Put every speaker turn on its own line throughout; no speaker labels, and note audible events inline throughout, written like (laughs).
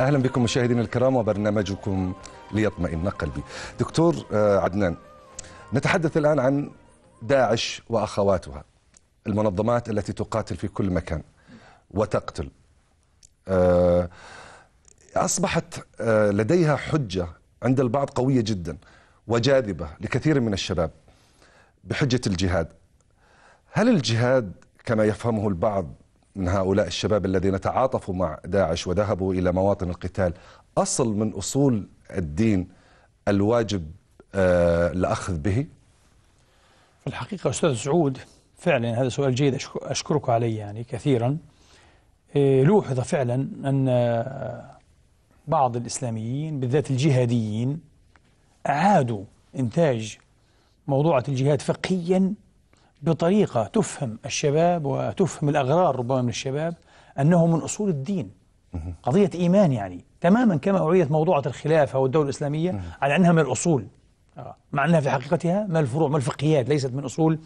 اهلا بكم مشاهدينا الكرام وبرنامجكم ليطمئن قلبي. دكتور آه، عدنان نتحدث الان عن داعش واخواتها المنظمات التي تقاتل في كل مكان وتقتل آه، اصبحت آه، لديها حجه عند البعض قويه جدا وجاذبه لكثير من الشباب بحجه الجهاد. هل الجهاد كما يفهمه البعض من هؤلاء الشباب الذين تعاطفوا مع داعش وذهبوا إلى مواطن القتال أصل من أصول الدين الواجب آه، الأخذ به؟
في الحقيقة أستاذ سعود فعلا هذا سؤال جيد أشكرك عليه يعني كثيرا آه، لوحظ فعلا أن آه، بعض الإسلاميين بالذات الجهاديين أعادوا إنتاج موضوعة الجهاد فقهيا بطريقة تفهم الشباب وتفهم الأغرار ربما من الشباب أنه من أصول الدين قضية إيمان يعني تماما كما أعيدت موضوعة الخلافة والدولة الإسلامية على أنها من الأصول آه، مع أنها في حقيقتها من الفروع من الفقهيات ليست من أصول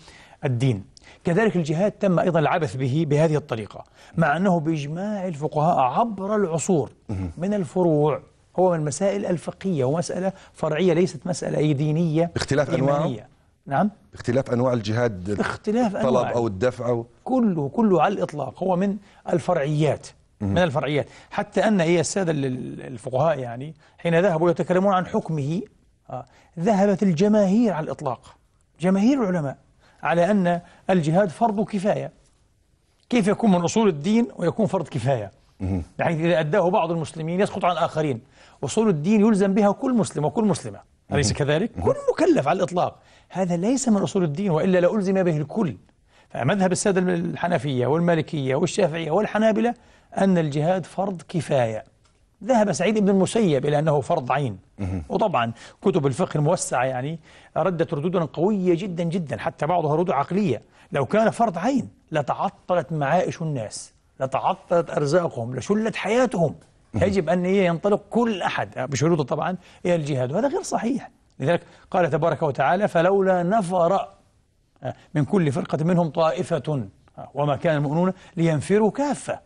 الدين كذلك الجهاد تم أيضا العبث به بهذه الطريقة مع أنه بإجماع الفقهاء عبر العصور من الفروع هو من المسائل الفقهية ومسألة فرعية ليست مسألة أي دينية باختلاف أنواع.
نعم اختلاف انواع الجهاد اختلاف الطلب أنواع او الدفع
أو كله كله على الاطلاق هو من الفرعيات من الفرعيات حتى ان هي الساده الفقهاء يعني حين ذهبوا يتكلمون عن حكمه آه، ذهبت الجماهير على الاطلاق جماهير العلماء على ان الجهاد فرض كفايه كيف يكون من اصول الدين ويكون فرض كفايه بحيث يعني اذا اداه بعض المسلمين يسقط عن الاخرين اصول الدين يلزم بها كل مسلم وكل مسلمه أليس كذلك؟ كل مكلف على الإطلاق هذا ليس من أصول الدين وإلا لألزم به الكل فمذهب السادة الحنفية والمالكية والشافعية والحنابلة أن الجهاد فرض كفاية ذهب سعيد بن المسيب إلى أنه فرض عين وطبعا كتب الفقه الموسعة يعني ردت ردودا قوية جدا جدا حتى بعضها ردود عقلية لو كان فرض عين لتعطلت معائش الناس لتعطلت أرزاقهم لشلت حياتهم يجب أن ينطلق كل أحد بشروطه طبعا إلى الجهاد وهذا غير صحيح لذلك قال تبارك وتعالى فلولا نفر من كل فرقة منهم طائفة وما كان المؤمنون لينفروا كافة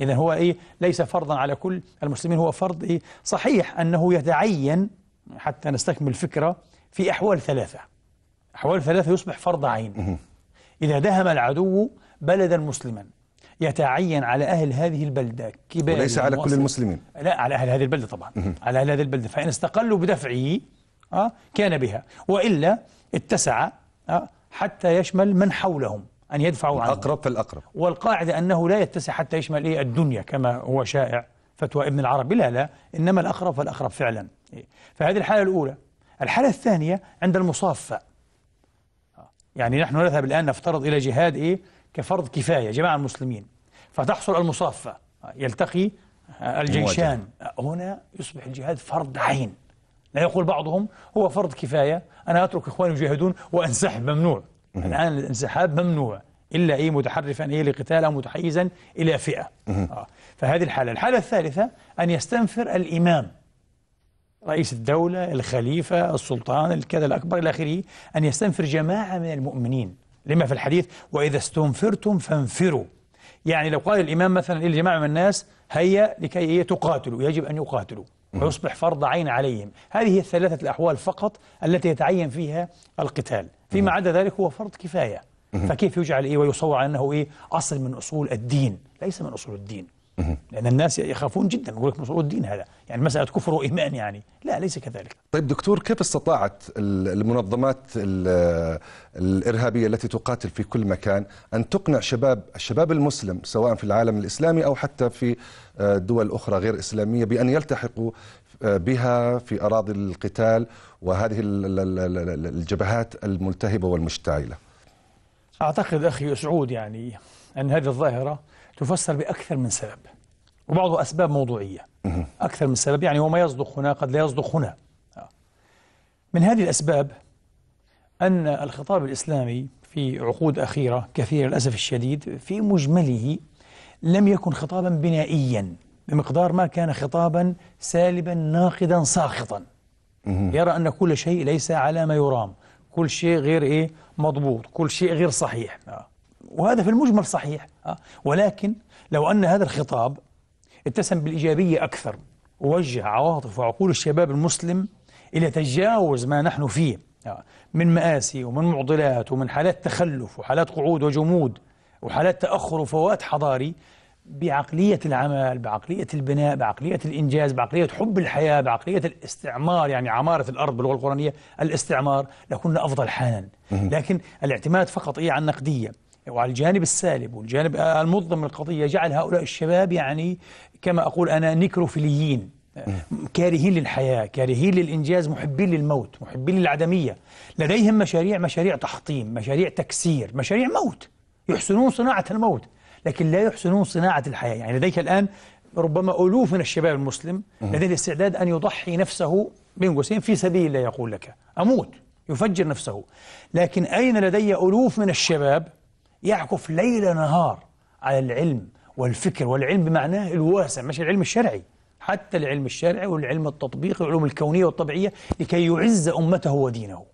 إذا هو إيه ليس فرضا على كل المسلمين هو فرض إيه صحيح أنه يتعين حتى نستكمل الفكرة في أحوال ثلاثة أحوال ثلاثة يصبح فرض عين إذا دهم العدو بلدا مسلما يتعين على أهل هذه البلدة كبار وليس على كل المسلمين لا على أهل هذه البلدة طبعا على أهل هذه البلدة فإن استقلوا بدفعه آه، كان بها وإلا اتسع آه، حتى يشمل من حولهم أن يدفعوا عنه الأقرب فالأقرب والقاعدة أنه لا يتسع حتى يشمل إيه الدنيا كما هو شائع فتوى ابن العربي لا لا إنما الأقرب فالأقرب فعلا إيه. فهذه الحالة الأولى الحالة الثانية عند المصافة آه، يعني نحن نذهب الآن نفترض إلى جهاد إيه كفرض كفاية جماعة المسلمين فتحصل المصافة يلتقي الجيشان هنا يصبح الجهاد فرض عين لا يقول بعضهم هو فرض كفاية أنا أترك إخواني يجاهدون وأنسحب ممنوع الآن الانسحاب ممنوع إلا اي متحرفا اي لقتال أو متحيزا إلى فئة آه. فهذه الحالة الحالة الثالثة أن يستنفر الإمام رئيس الدولة الخليفة السلطان الكذا الأكبر إلى آخره أن يستنفر جماعة من المؤمنين لما في الحديث وإذا استنفرتم فانفروا يعني لو قال الإمام مثلا لجماعة من الناس هيا لكي تقاتلوا يجب أن يقاتلوا ويصبح فرض عين عليهم هذه هي الثلاثة الأحوال فقط التي يتعين فيها القتال فيما عدا ذلك هو فرض كفاية فكيف يجعل إيه ويصور أنه إيه أصل من أصول الدين ليس من أصول الدين لأن الناس يخافون جدا يقول لك نصر الدين هذا يعني مسألة كفر وإيمان يعني لا ليس كذلك طيب دكتور كيف
استطاعت المنظمات الإرهابية التي تقاتل في كل مكان أن تقنع شباب الشباب المسلم سواء في العالم الإسلامي أو حتى في آه، دول أخرى غير إسلامية بأن يلتحقوا آه، بها في أراضي القتال وهذه الجبهات الملتهبة والمشتعلة
أعتقد أخي سعود يعني أن هذه الظاهرة تفسر بأكثر من سبب وبعضها أسباب موضوعية أكثر من سبب يعني هو ما يصدق هنا قد لا يصدق هنا آه. من هذه الأسباب أن الخطاب الإسلامي في عقود أخيرة كثيرة للأسف الشديد في مجمله لم يكن خطابا بنائيا بمقدار ما كان خطابا سالبا ناقدا ساخطا يرى أن كل شيء ليس على ما يرام كل شيء غير إيه مضبوط كل شيء غير صحيح آه. وهذا في المجمل صحيح آه. ولكن لو أن هذا الخطاب اتسم بالإيجابية أكثر ووجه عواطف وعقول الشباب المسلم إلى تجاوز ما نحن فيه آه، من مآسي ومن معضلات ومن حالات تخلف وحالات قعود وجمود وحالات تأخر وفوات حضاري بعقلية العمل بعقلية البناء بعقلية الإنجاز بعقلية حب الحياة بعقلية الاستعمار يعني عمارة الأرض باللغة القرآنية الاستعمار لكنا أفضل حالا لكن الاعتماد فقط إيه على النقدية وعلى الجانب السالب والجانب المظلم من القضية جعل هؤلاء الشباب يعني كما أقول أنا نكروفيليين كارهين للحياة كارهين للإنجاز محبين للموت محبين للعدمية لديهم مشاريع مشاريع تحطيم مشاريع تكسير مشاريع موت يحسنون صناعة الموت لكن لا يحسنون صناعة الحياة يعني لديك الآن ربما ألوف من الشباب المسلم لديه الاستعداد أن يضحي نفسه بين قوسين في سبيل الله يقول لك أموت يفجر نفسه لكن أين لدي ألوف من الشباب يعكف ليل نهار على العلم والفكر والعلم بمعناه الواسع مش العلم الشرعي حتى العلم الشرعي والعلم التطبيقي والعلوم الكونية والطبيعية لكي يعز أمته ودينه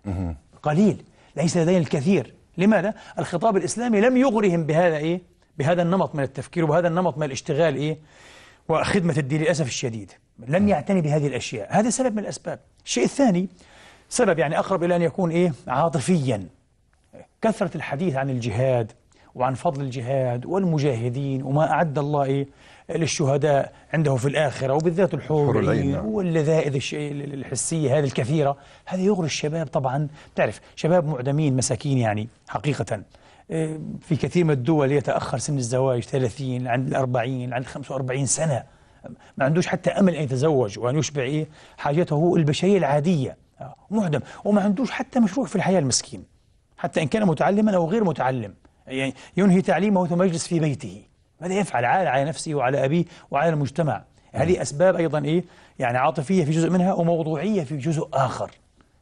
قليل ليس لدينا الكثير لماذا؟ الخطاب الإسلامي لم يغرهم بهذا إيه؟ بهذا النمط من التفكير وبهذا النمط من الاشتغال إيه؟ وخدمة الدين للأسف الشديد لم يعتني بهذه الأشياء هذا سبب من الأسباب الشيء الثاني سبب يعني أقرب إلى أن يكون إيه؟ عاطفيا كثرة الحديث عن الجهاد وعن فضل الجهاد والمجاهدين وما أعد الله للشهداء عنده في الآخرة وبالذات الحور واللذائذ الحسية هذه الكثيرة هذا يغري الشباب طبعا تعرف شباب معدمين مساكين يعني حقيقة آه، في كثير من الدول يتأخر سن الزواج 30 عند الأربعين عند 45 سنة ما عندوش حتى أمل أن يتزوج وأن يشبع حاجته البشرية العادية آه، معدم وما عندوش حتى مشروع في الحياة المسكين حتى إن كان متعلما أو غير متعلم يعني ينهي تعليمه ثم يجلس في بيته ماذا يفعل عال على نفسه وعلى أبيه وعلى المجتمع هذه نعم. أسباب أيضا إيه يعني عاطفية في جزء منها وموضوعية في جزء آخر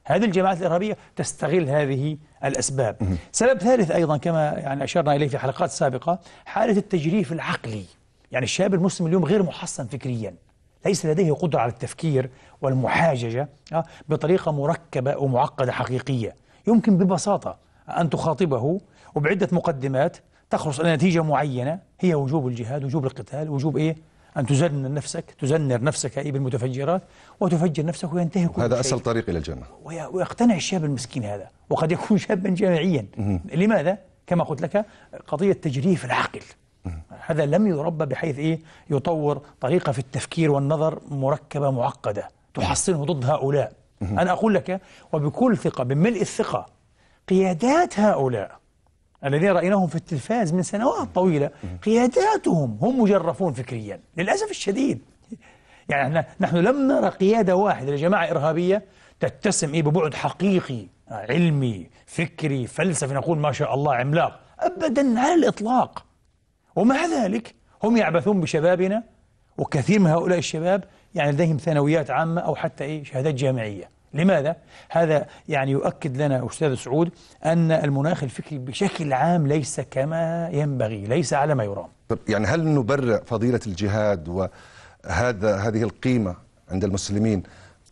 هذه الجماعات الإرهابية تستغل هذه الأسباب سبب ثالث أيضا كما يعني أشرنا إليه في حلقات سابقة حالة التجريف العقلي يعني الشاب المسلم اليوم غير محصن فكريا ليس لديه قدرة على التفكير والمحاججة آه، بطريقة مركبة ومعقدة حقيقية يمكن ببساطة أن تخاطبه وبعدة مقدمات تخلص إلى نتيجة معينة هي وجوب الجهاد وجوب القتال وجوب إيه أن تزنن نفسك تزنر نفسك إيه بالمتفجرات وتفجر نفسك وينتهي كل هذا أسهل
طريق إلى الجنة
ويقتنع الشاب المسكين هذا وقد يكون (laughs) شابا جامعيا لماذا؟ كما قلت لك قضية تجريف العقل هذا لم يربى بحيث إيه يطور طريقة في التفكير والنظر مركبة معقدة تحصنه ضد هؤلاء أنا أقول لك وبكل ثقة بملء الثقة قيادات هؤلاء الذين رأيناهم في التلفاز من سنوات طويلة قياداتهم هم مجرفون فكريا للأسف الشديد يعني احنا نحن لم نرى قيادة واحدة لجماعة إرهابية تتسم إيه ببعد حقيقي علمي فكري فلسفي نقول ما شاء الله عملاق أبدا على الإطلاق ومع ذلك هم يعبثون بشبابنا وكثير من هؤلاء الشباب يعني لديهم ثانويات عامة أو حتى إيه شهادات جامعية لماذا؟ هذا يعني يؤكد لنا أستاذ سعود أن المناخ الفكري بشكل عام ليس كما ينبغي ليس على ما يرام
طب يعني هل نبرئ فضيلة الجهاد وهذا هذه القيمة عند المسلمين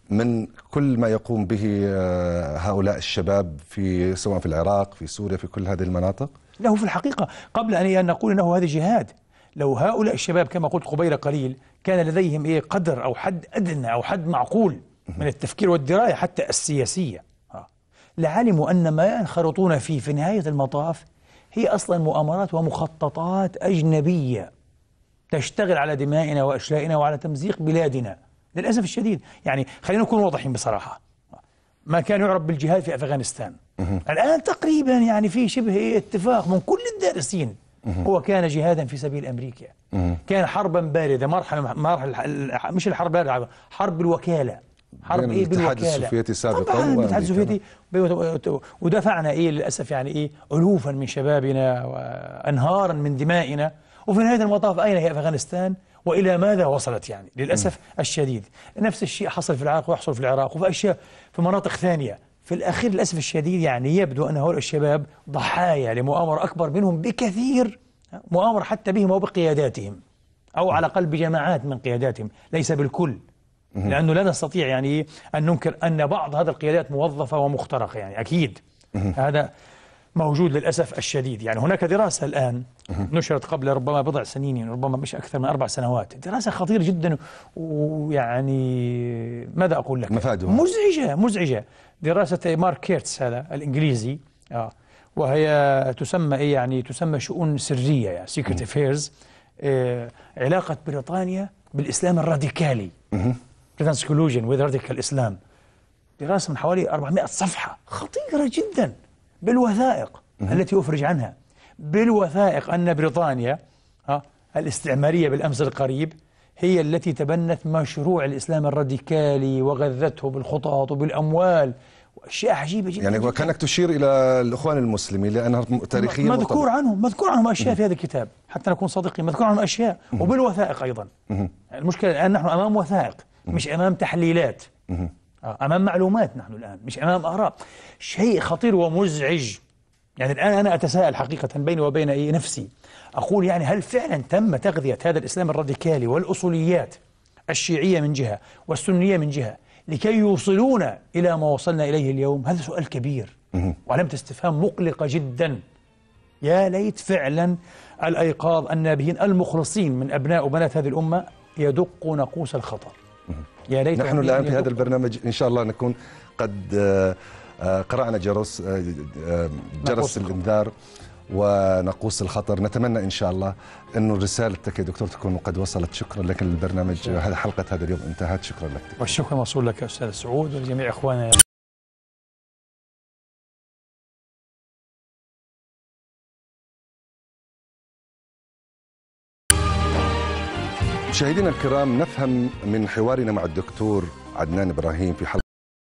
من كل ما يقوم به آه، هؤلاء الشباب في سواء في العراق في سوريا في كل هذه المناطق
له في الحقيقة قبل أن نقول أنه هذا جهاد لو هؤلاء الشباب كما قلت قبيل قليل كان لديهم إيه قدر أو حد أدنى أو حد معقول من التفكير والدراية حتى السياسية آه. لعلموا أن ما ينخرطون فيه في نهاية المطاف هي أصلا مؤامرات ومخططات أجنبية تشتغل على دمائنا وأشلائنا وعلى تمزيق بلادنا للأسف الشديد يعني خلينا نكون واضحين بصراحة ما كان يعرف بالجهاد في أفغانستان الآن تقريبا يعني في شبه اتفاق من كل الدارسين هو كان جهادا في سبيل أمريكا كان حربا باردة مرحلة مرحلة مش الحرب باردة حرب الوكالة
حرب ايه الاتحاد السوفيتي سابقا الاتحاد
السوفيتي ودفعنا ايه للاسف يعني ايه الوفا من شبابنا وانهارا من دمائنا وفي نهايه المطاف اين هي افغانستان والى ماذا وصلت يعني للاسف م. الشديد نفس الشيء حصل في العراق ويحصل في العراق وفي اشياء في مناطق ثانيه في الاخير للاسف الشديد يعني يبدو ان هؤلاء الشباب ضحايا لمؤامره اكبر منهم بكثير مؤامره حتى بهم وبقياداتهم او على الاقل بجماعات من قياداتهم ليس بالكل لأنه لا نستطيع يعني أن ننكر أن بعض هذه القيادات موظفة ومخترقة يعني أكيد هذا موجود للأسف الشديد يعني هناك دراسة الآن نشرت قبل ربما بضع سنين يعني ربما مش أكثر من أربع سنوات دراسة خطيرة جدا ويعني ماذا أقول لك مفادها مزعجة مزعجة دراسة مارك كيرتس هذا الإنجليزي آه وهي تسمى إيه يعني تسمى شؤون سرية يعني سيكريت افيرز آه، علاقة بريطانيا بالإسلام الراديكالي بريتانس كولوجن وذ راديكال اسلام دراسه من حوالي 400 صفحه خطيره جدا بالوثائق التي افرج عنها بالوثائق ان بريطانيا الاستعماريه بالامس القريب هي التي تبنت مشروع الاسلام الراديكالي وغذته بالخطط وبالاموال واشياء عجيبه جدا يعني
وكانك تشير الى الاخوان المسلمين لانها تاريخيا مذكور مرتبط.
عنهم مذكور عنهم اشياء في هذا الكتاب حتى نكون صادقين مذكور عنهم اشياء وبالوثائق ايضا المشكله الان نحن امام وثائق مش امام تحليلات آه، امام معلومات نحن الان مش امام اراء شيء خطير ومزعج يعني الان انا اتساءل حقيقه بيني وبين إيه نفسي اقول يعني هل فعلا تم تغذيه هذا الاسلام الراديكالي والاصوليات الشيعيه من جهه والسنيه من جهه لكي يوصلونا الى ما وصلنا اليه اليوم هذا سؤال كبير وعلامه استفهام مقلقه جدا يا ليت فعلا الايقاظ النابهين المخلصين من ابناء وبنات هذه الامه يدق ناقوس الخطر
يا ريت نحن الآن في هذا البرنامج إن شاء الله نكون قد آه، آه، قرأنا جرس آه، جرس الإنذار ونقوس الخطر نتمنى إن شاء الله أنه رسالتك يا دكتور تكون قد وصلت شكرا لك للبرنامج هذا حلقة هذا اليوم انتهت شكرا لك
والشكر موصول لك أستاذ سعود ولجميع إخواننا مشاهدينا الكرام
نفهم من حوارنا مع الدكتور عدنان ابراهيم في حلقه